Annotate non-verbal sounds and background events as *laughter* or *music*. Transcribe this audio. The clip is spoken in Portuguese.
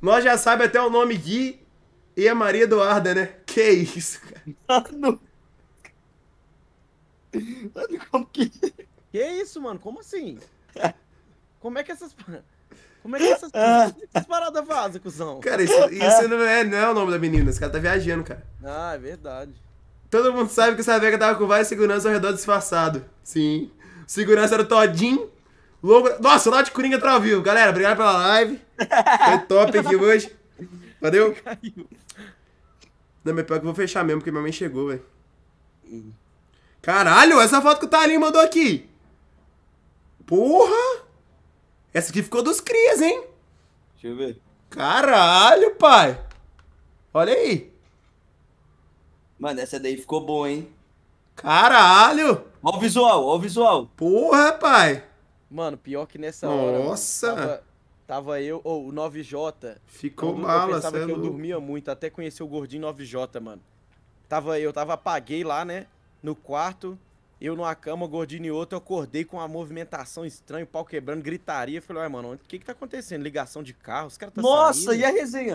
Nós já sabe até o nome Gui e a Maria Eduarda, né? Que isso, cara. Mano. como que. Que isso, mano? Como assim? *laughs* Como é que essas. Como é que essas, ah. é essas paradas vazam, cuzão? Cara, isso, isso não, é, não é o nome da menina. Esse cara tá viajando, cara. Ah, é verdade. Todo mundo sabe que essa vega tava com várias seguranças ao redor disfarçado. Sim. segurança era o Todinho Logo... Nossa, o Nath Coringa tá ao vivo. Galera, obrigado pela live. Foi top aqui hoje. Valeu. Caiu. Não, mas pior que eu vou fechar mesmo, porque minha mãe chegou, velho. Caralho, essa foto que o Talinho mandou aqui. Porra! Essa aqui ficou dos crias, hein? Deixa eu ver. Caralho, pai! Olha aí. Mano, essa daí ficou boa, hein? Caralho! Ó o visual, ó o visual. Porra, pai! Mano, pior que nessa Nossa. hora. Nossa. tava, eu, ou oh, o 9J. Ficou é eu, mala, Eu pensava que é eu dormia muito, até conheci o gordinho 9J, mano. Tava eu, tava apaguei lá, né? No quarto, eu numa cama, o gordinho e outro, eu acordei com uma movimentação estranha, o pau quebrando, gritaria. Falei, ué, mano, o que que tá acontecendo? Ligação de carro, os caras tá Nossa, saindo. e a resenha?